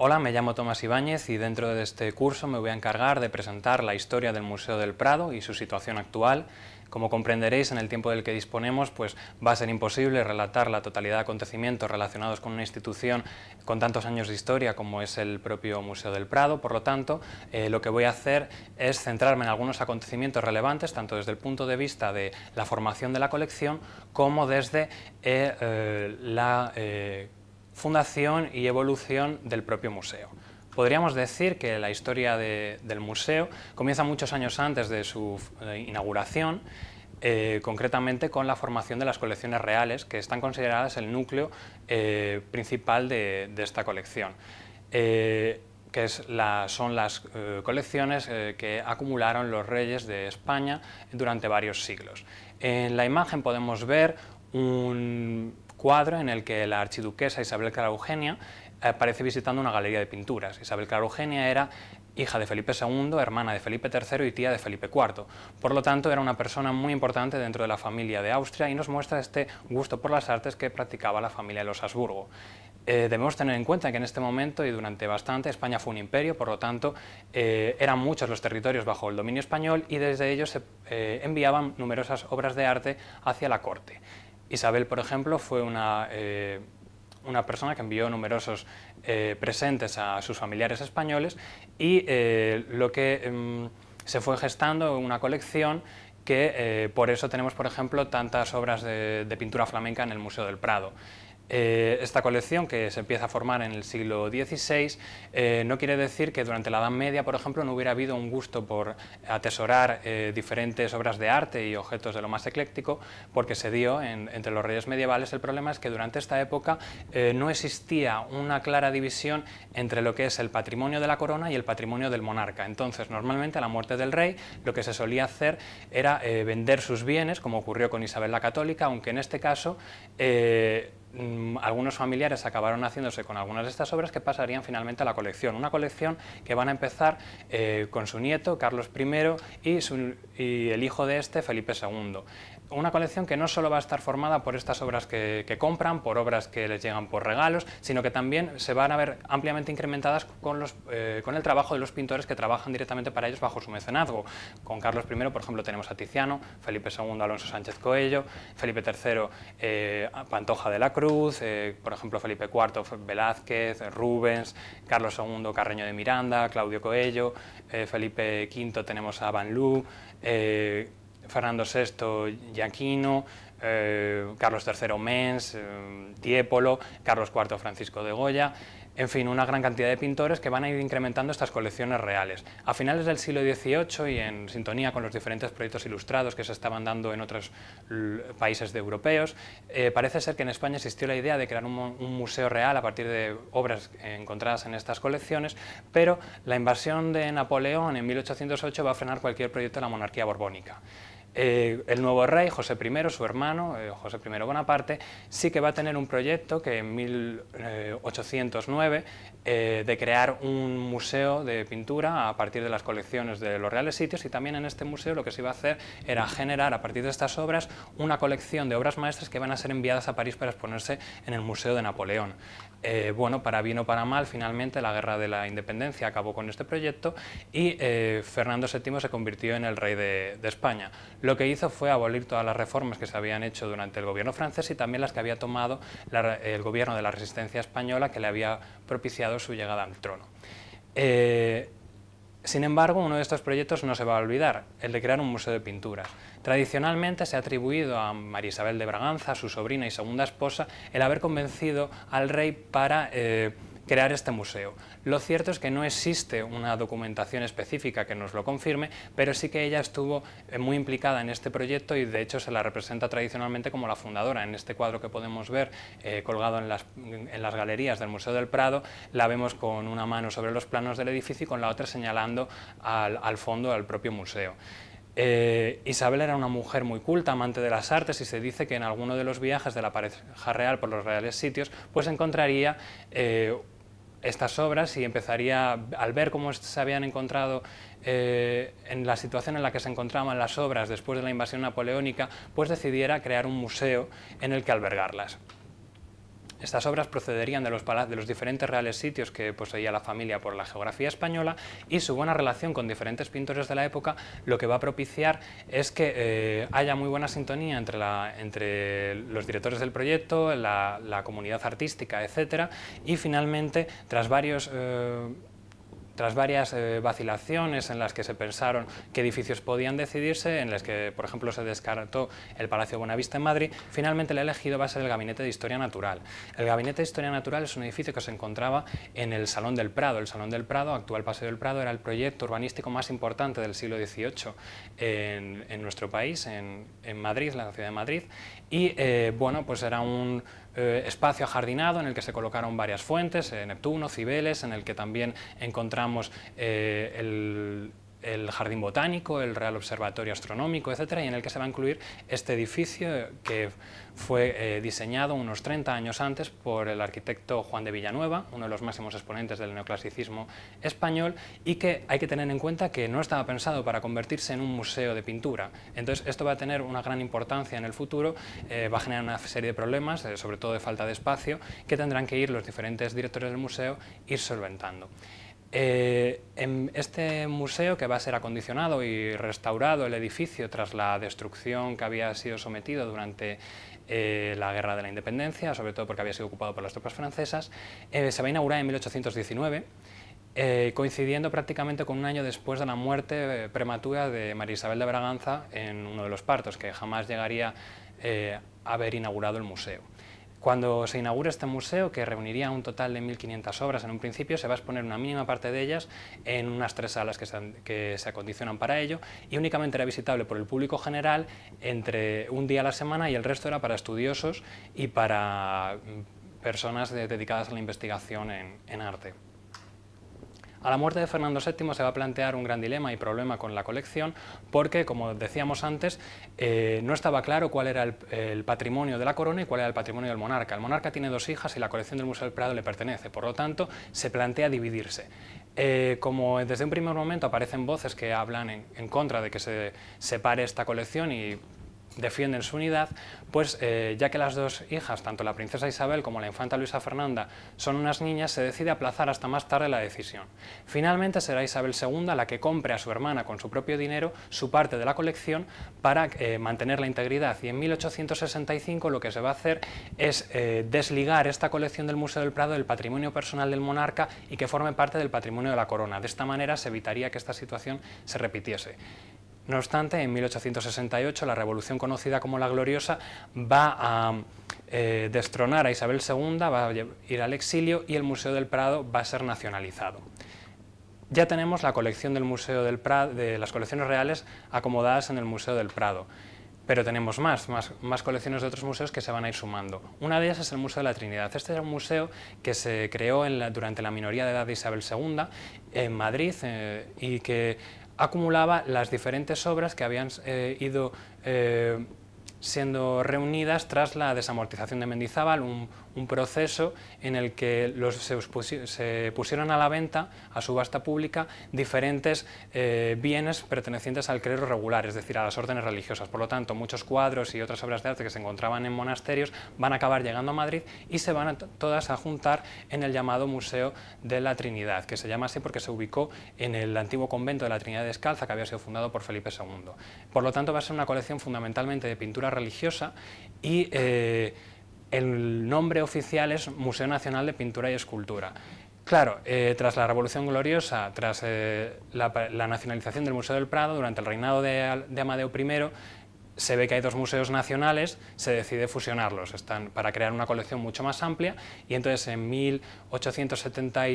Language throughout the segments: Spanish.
Hola, me llamo Tomás Ibáñez y dentro de este curso me voy a encargar de presentar la historia del Museo del Prado y su situación actual. Como comprenderéis, en el tiempo del que disponemos, pues va a ser imposible relatar la totalidad de acontecimientos relacionados con una institución con tantos años de historia como es el propio Museo del Prado. Por lo tanto, eh, lo que voy a hacer es centrarme en algunos acontecimientos relevantes, tanto desde el punto de vista de la formación de la colección como desde eh, eh, la eh, fundación y evolución del propio museo. Podríamos decir que la historia del museo comienza muchos años antes de su eh, inauguración, eh, concretamente con la formación de las colecciones reales, que están consideradas el núcleo eh, principal de, esta colección, que son las colecciones que acumularon los reyes de España durante varios siglos. En la imagen podemos ver un cuadro en el que la archiduquesa Isabel Clara Eugenia eh, aparece visitando una galería de pinturas. Isabel Clara Eugenia era hija de Felipe II, hermana de Felipe III y tía de Felipe IV. Por lo tanto, era una persona muy importante dentro de la familia de Austria y nos muestra este gusto por las artes que practicaba la familia de los Habsburgo. Eh, debemos tener en cuenta que en este momento y durante bastante España fue un imperio, por lo tanto eh, eran muchos los territorios bajo el dominio español y desde ellos se enviaban numerosas obras de arte hacia la corte. Isabel, por ejemplo, fue una, eh, persona que envió numerosos eh, presentes a sus familiares españoles y eh, lo que em, se fue gestando una colección que por eso tenemos, por ejemplo, tantas obras de pintura flamenca en el Museo del Prado. Eh, esta colección, que se empieza a formar en el siglo XVI, eh, no quiere decir que durante la Edad Media, por ejemplo, no hubiera habido un gusto por atesorar eh, diferentes obras de arte y objetos de lo más ecléctico, porque se dio entre los reyes medievales. El problema es que durante esta época no existía una clara división entre lo que es el patrimonio de la corona y el patrimonio del monarca. Entonces, normalmente a la muerte del rey, lo que se solía hacer era vender sus bienes, como ocurrió con Isabel la Católica, aunque en este caso Mm, algunos familiares acabaron haciéndose con algunas de estas obras que pasarían finalmente a la colección. Una colección que van a empezar eh, con su nieto, Carlos I, y, y, el hijo de este, Felipe II una colección que no solo va a estar formada por estas obras que, compran, por obras que les llegan por regalos, sino que también se van a ver ampliamente incrementadas con, los, eh, con el trabajo de los pintores que trabajan directamente para ellos bajo su mecenazgo. Con Carlos I, por ejemplo, tenemos a Tiziano, Felipe II, Alonso Sánchez Coello, Felipe III, eh, Pantoja de la Cruz, eh, por ejemplo, Felipe IV, Velázquez, Rubens, Carlos II, Carreño de Miranda, Claudio Coello, Felipe V tenemos a Van Loo, Fernando VI Giaquino, eh, Carlos III Mens, eh, Tiepolo, Carlos IV Francisco de Goya, en fin, una gran cantidad de pintores que van a ir incrementando estas colecciones reales. A finales del siglo XVIII y en sintonía con los diferentes proyectos ilustrados que se estaban dando en otros países europeos, eh, parece ser que en España existió la idea de crear un, museo real a partir de obras encontradas en estas colecciones, pero la invasión de Napoleón en 1808 va a frenar cualquier proyecto de la monarquía borbónica. Eh, el nuevo rey, José I, su hermano, eh, José I Bonaparte, sí que va a tener un proyecto que en 1809 eh, de crear un museo de pintura a partir de las colecciones de los reales sitios y también en este museo lo que se iba a hacer era generar a partir de estas obras una colección de obras maestras que van a ser enviadas a París para exponerse en el Museo de Napoleón. bueno, para bien o para mal, finalmente la Guerra de la Independencia acabó con este proyecto y Fernando VII se convirtió en el rey de España lo que hizo fue abolir todas las reformas que se habían hecho durante el gobierno francés y también las que había tomado el gobierno de la resistencia española que le había propiciado su llegada al trono. Eh, sin embargo, uno de estos proyectos no se va a olvidar, el de crear un museo de pintura. Tradicionalmente se ha atribuido a María Isabel de Braganza, su sobrina y segunda esposa, el haber convencido al rey para... Eh, crear este museo. Lo cierto es que no existe una documentación específica que nos lo confirme, pero sí que ella estuvo eh, muy implicada en este proyecto y de hecho se la representa tradicionalmente como la fundadora. En este cuadro que podemos ver eh, colgado en las, galerías del Museo del Prado, la vemos con una mano sobre los planos del edificio y con la otra señalando al, fondo, al propio museo. Eh, Isabel era una mujer muy culta, amante de las artes, y se dice que en alguno de los viajes de la pareja real por los reales sitios, pues encontraría estas obras y empezaría, al ver cómo se habían encontrado eh, en la situación en la que se encontraban las obras después de la invasión napoleónica, pues decidiera crear un museo en el que albergarlas. Estas obras procederían de los, diferentes reales sitios que poseía la familia por la geografía española y su buena relación con diferentes pintores de la época lo que va a propiciar es que eh, haya muy buena sintonía entre, los directores del proyecto, la, comunidad artística, etc. Y finalmente, tras varios eh, tras varias eh, vacilaciones en las que se pensaron qué edificios podían decidirse, en las que, por ejemplo, se descartó el Palacio Buenavista en Madrid, finalmente el elegido va a ser el Gabinete de Historia Natural. El Gabinete de Historia Natural es un edificio que se encontraba en el Salón del Prado. El Salón del Prado, actual Paseo del Prado, era el proyecto urbanístico más importante del siglo XVIII en, nuestro país, en, en, Madrid, la ciudad de Madrid, y eh, bueno, pues era un eh, espacio ajardinado en el que se colocaron varias fuentes, eh, Neptuno, Cibeles, en el que también encontramos eh, el el Jardín Botánico, el Real Observatorio Astronómico, etc., y en el que se va a incluir este edificio que fue eh, diseñado unos 30 años antes por el arquitecto Juan de Villanueva, uno de los máximos exponentes del neoclasicismo español, y que hay que tener en cuenta que no estaba pensado para convertirse en un museo de pintura. Entonces, esto va a tener una gran importancia en el futuro, eh, va a generar una serie de problemas, eh, sobre todo de falta de espacio, que tendrán que ir los diferentes directores del museo ir solventando. Eh, en este museo, que va a ser acondicionado y restaurado el edificio tras la destrucción que había sido sometido durante eh, la Guerra de la Independencia, sobre todo porque había sido ocupado por las tropas francesas, eh, se va a inaugurar en 1819, coincidiendo prácticamente con un año después de la muerte prematura de María Isabel de Braganza en uno de los partos, que jamás llegaría a haber inaugurado el museo. Cuando se inaugure este museo, que reuniría un total de 1.500 obras en un principio, se va a exponer una mínima parte de ellas en unas tres salas que se, acondicionan para ello y únicamente era visitable por el público general entre un día a la semana y el resto era para estudiosos y para mm, personas dedicadas a la investigación en arte. A la muerte de Fernando VII se va a plantear un gran dilema y problema con la colección porque, como decíamos antes, eh, no estaba claro cuál era el, patrimonio de la corona y cuál era el patrimonio del monarca. El monarca tiene dos hijas y la colección del Museo del Prado le pertenece, por lo tanto, se plantea dividirse. Eh, como desde un primer momento aparecen voces que hablan en contra de que se separe esta colección y defienden su unidad, pues eh, ya que las dos hijas, tanto la princesa Isabel como la infanta Luisa Fernanda, son unas niñas, se decide aplazar hasta más tarde la decisión. Finalmente será Isabel II la que compre a su hermana con su propio dinero su parte de la colección para eh, mantener la integridad y en 1865 lo que se va a hacer es eh, desligar esta colección del Museo del Prado del patrimonio personal del monarca y que forme parte del patrimonio de la corona. De esta manera se evitaría que esta situación se repitiese. No obstante, en 1868 la revolución conocida como la Gloriosa va a eh, destronar a Isabel II, va a ir al exilio y el Museo del Prado va a ser nacionalizado. Ya tenemos la colección del Museo del Prado, de las colecciones reales acomodadas en el Museo del Prado, pero tenemos más, más, colecciones de otros museos que se van a ir sumando. Una de ellas es el Museo de la Trinidad. Este es un museo que se creó durante la minoría de edad de Isabel II en Madrid eh, y que acumulaba las diferentes obras que habían eh, ido eh, siendo reunidas tras la desamortización de Mendizábal, un proceso en el que los, se, pusieron a la venta, a subasta pública, diferentes eh, bienes pertenecientes al clero regular, es decir, a las órdenes religiosas. Por lo tanto, muchos cuadros y otras obras de arte que se encontraban en monasterios van a acabar llegando a Madrid y se van todas a juntar en el llamado Museo de la Trinidad, que se llama así porque se ubicó en el antiguo convento de la Trinidad Descalza, que había sido fundado por Felipe II. Por lo tanto, va a ser una colección fundamentalmente de pintura religiosa y... Eh, el nombre oficial es Museo Nacional de Pintura y Escultura. Claro, eh, tras la Revolución Gloriosa, tras eh, la, nacionalización del Museo del Prado, durante el reinado de Amadeo I, se ve que hay dos museos nacionales, se decide fusionarlos están, para crear una colección mucho más amplia y entonces en 1870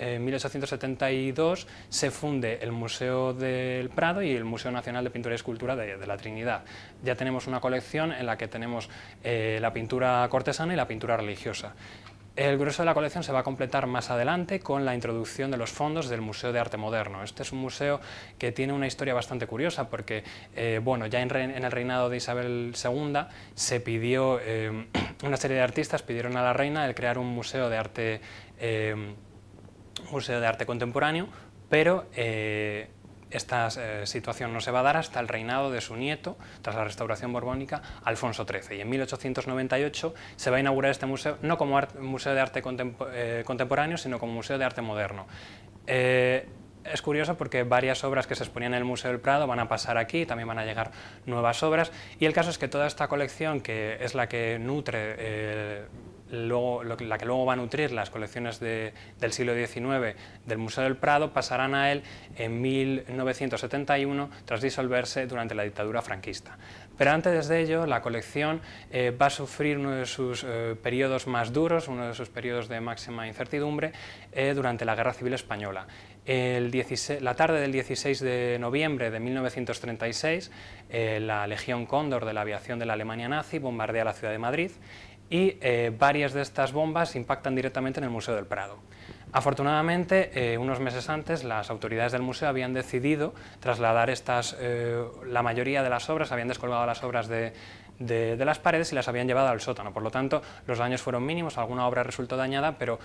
1872 eh, se funde el Museo del Prado y el Museo Nacional de Pintura y Escultura de, la Trinidad. Ya tenemos una colección en la que tenemos eh, la pintura cortesana y la pintura religiosa. El grueso de la colección se va a completar más adelante con la introducción de los fondos del Museo de Arte Moderno. Este es un museo que tiene una historia bastante curiosa porque eh, bueno, ya en, el reinado de Isabel II se pidió, eh, una serie de artistas pidieron a la reina el crear un museo de arte, eh, museo de arte contemporáneo, pero esta eh, situación no se va a dar hasta el reinado de su nieto, tras la restauración borbónica, Alfonso XIII. Y en 1898 se va a inaugurar este museo, no como museo de arte eh, contemporáneo, sino como museo de arte moderno. Eh, es curioso porque varias obras que se exponían en el Museo del Prado van a pasar aquí, también van a llegar nuevas obras, y el caso es que toda esta colección, que es la que nutre la que luego va a nutrir las colecciones del siglo XIX del Museo del Prado, pasarán a él en 1971 tras disolverse durante la dictadura franquista. Pero antes de ello, la colección eh, va a sufrir uno de sus eh, periodos más duros, uno de sus periodos de máxima incertidumbre, eh, durante la Guerra Civil Española. la tarde del 16 de noviembre de 1936, la Legión Cóndor de la aviación de la Alemania nazi bombardea la ciudad de Madrid y eh, varias de estas bombas impactan directamente en el Museo del Prado. Afortunadamente, eh, unos meses antes, las autoridades del museo habían decidido trasladar estas, eh, la mayoría de las obras, habían descolgado las obras de, de, de, las paredes y las habían llevado al sótano. Por lo tanto, los daños fueron mínimos, alguna obra resultó dañada, pero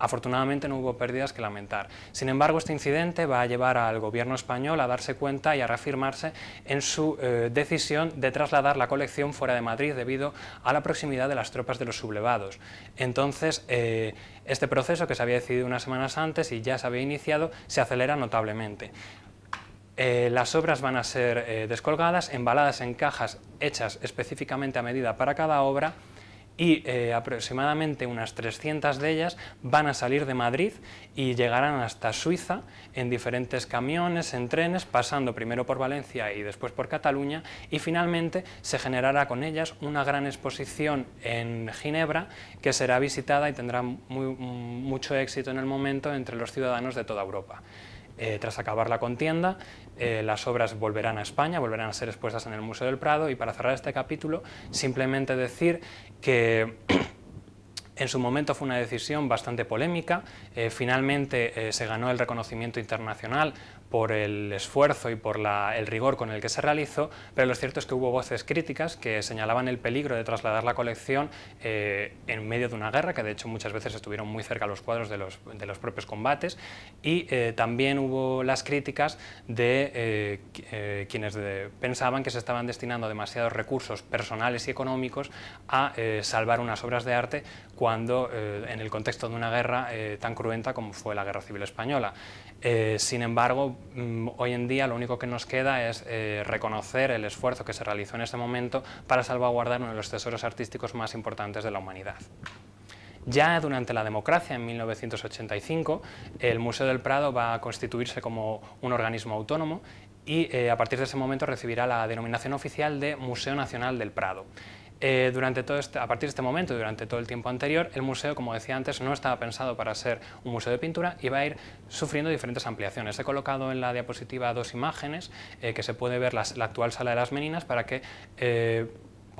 Afortunadamente no hubo pérdidas que lamentar. Sin embargo, este incidente va a llevar al gobierno español a darse cuenta y a reafirmarse en su eh, decisión de trasladar la colección fuera de Madrid debido a la proximidad de las tropas de los sublevados. Entonces, eh, este proceso que se había decidido unas semanas antes y ya se había iniciado, se acelera notablemente. Eh, las obras van a ser descolgadas, embaladas en cajas hechas específicamente a medida para cada obra y eh, aproximadamente unas 300 de ellas van a salir de Madrid y llegarán hasta Suiza en diferentes camiones, en trenes, pasando primero por Valencia y después por Cataluña y finalmente se generará con ellas una gran exposición en Ginebra que será visitada y tendrá mucho éxito en el momento entre los ciudadanos de toda Europa. Eh, tras acabar la contienda, eh, las obras volverán a España, volverán a ser expuestas en el Museo del Prado y para cerrar este capítulo, simplemente decir que... En su momento fue una decisión bastante polémica, eh, finalmente se ganó el reconocimiento internacional por el esfuerzo y por el rigor con el que se realizó, pero lo cierto es que hubo voces críticas que señalaban el peligro de trasladar la colección eh, en medio de una guerra, que de hecho muchas veces estuvieron muy cerca los cuadros de los, propios combates, y eh, también hubo las críticas de eh, quienes pensaban que se estaban destinando demasiados recursos personales y económicos a salvar unas obras de arte cuando, en el contexto de una guerra tan cruenta como fue la Guerra Civil Española. sin embargo, Mm, hoy en día lo único que nos queda es eh, reconocer el esfuerzo que se realizó en ese momento para salvaguardar uno de los tesoros artísticos más importantes de la humanidad. Ya durante la democracia, en 1985, el Museo del Prado va a constituirse como un organismo autónomo y eh, a partir de ese momento recibirá la denominación oficial de Museo Nacional del Prado. Eh, durante todo este, a partir de este momento, y durante todo el tiempo anterior, el museo, como decía antes, no estaba pensado para ser un museo de pintura y va a ir sufriendo diferentes ampliaciones. He colocado en la diapositiva dos imágenes eh, que se puede ver la actual sala de las meninas para que eh,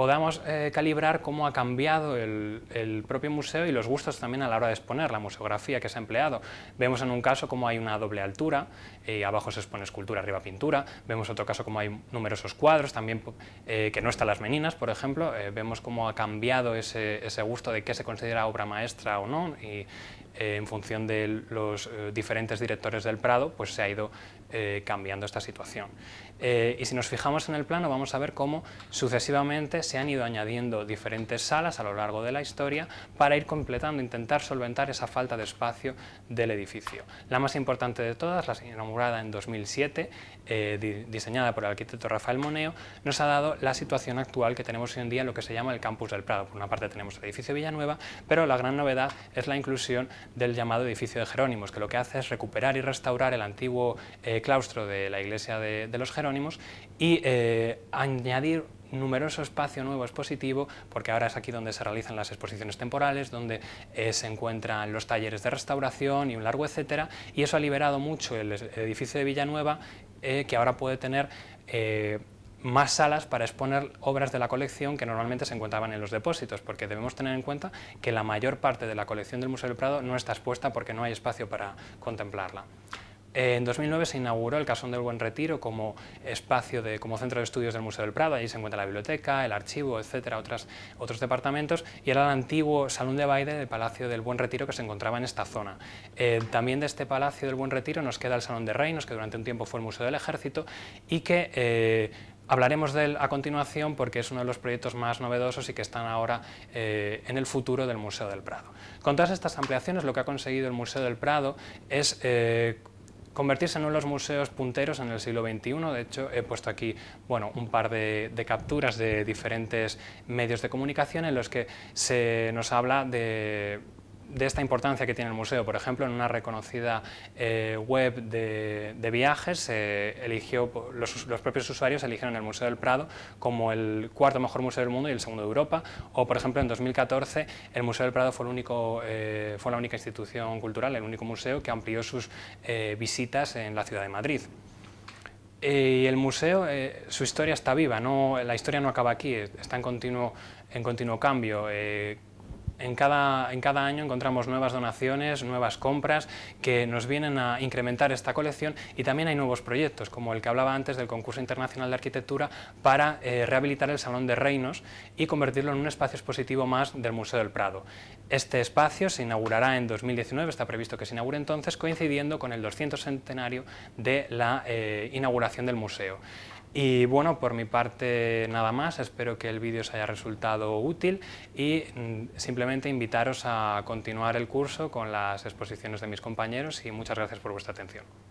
podamos eh, calibrar cómo ha cambiado el, propio museo y los gustos también a la hora de exponer, la museografía que se ha empleado. Vemos en un caso cómo hay una doble altura, eh, abajo se expone escultura, arriba pintura, vemos otro caso cómo hay numerosos cuadros, también eh, que no están las meninas, por ejemplo, vemos cómo ha cambiado ese, gusto de qué se considera obra maestra o no, y en función de los diferentes directores del Prado, pues se ha ido cambiando esta situación. Eh, y si nos fijamos en el plano vamos a ver cómo sucesivamente se han ido añadiendo diferentes salas a lo largo de la historia para ir completando, intentar solventar esa falta de espacio del edificio. La más importante de todas, la inaugurada en 2007, eh, diseñada por el arquitecto Rafael Moneo, nos ha dado la situación actual que tenemos hoy en día en lo que se llama el Campus del Prado. Por una parte tenemos el edificio Villanueva, pero la gran novedad es la inclusión del llamado edificio de Jerónimos, que lo que hace es recuperar y restaurar el antiguo eh, claustro de la iglesia de, de los Jerónimos y eh, añadir numeroso espacio nuevo expositivo, porque ahora es aquí donde se realizan las exposiciones temporales, donde eh, se encuentran los talleres de restauración y un largo etcétera, y eso ha liberado mucho el edificio de Villanueva, eh, que ahora puede tener más salas para exponer obras de la colección que normalmente se encontraban en los depósitos, porque debemos tener en cuenta que la mayor parte de la colección del Museo del Prado no está expuesta porque no hay espacio para contemplarla en 2009 se inauguró el Casón del Buen Retiro como espacio, de, como centro de estudios del Museo del Prado. Ahí se encuentra la biblioteca, el archivo, etcétera, otras, otros departamentos. Y era el antiguo Salón de Baile del Palacio del Buen Retiro que se encontraba en esta zona. Eh, también de este Palacio del Buen Retiro nos queda el Salón de Reinos, que durante un tiempo fue el Museo del Ejército, y que... Eh, hablaremos de él a continuación porque es uno de los proyectos más novedosos y que están ahora eh, en el futuro del Museo del Prado. Con todas estas ampliaciones lo que ha conseguido el Museo del Prado es convertirse en uno de los museos punteros en el siglo XXI. De hecho, he puesto aquí bueno, un par de capturas de diferentes medios de comunicación en los que se nos habla de de esta importancia que tiene el museo. Por ejemplo, en una reconocida eh, web de, viajes, eh, eligió, los, propios usuarios eligieron el Museo del Prado como el cuarto mejor museo del mundo y el segundo de Europa. O, por ejemplo, en 2014, el Museo del Prado eh, fue, la única institución cultural, el único museo que amplió sus visitas en la ciudad de Madrid. Y el museo, su historia está viva, no, la historia no acaba aquí, está en continuo, en continuo cambio en cada, año encontramos nuevas donaciones, nuevas compras que nos vienen a incrementar esta colección y también hay nuevos proyectos, como el que hablaba antes del concurso internacional de arquitectura para eh, rehabilitar el Salón de Reinos y convertirlo en un espacio expositivo más del Museo del Prado. Este espacio se inaugurará en 2019, está previsto que se inaugure entonces, coincidiendo con el 200 centenario de la eh, inauguración del museo. Y bueno, por mi parte nada más, espero que el vídeo os haya resultado útil y mm, simplemente invitaros a continuar el curso con las exposiciones de mis compañeros y muchas gracias por vuestra atención.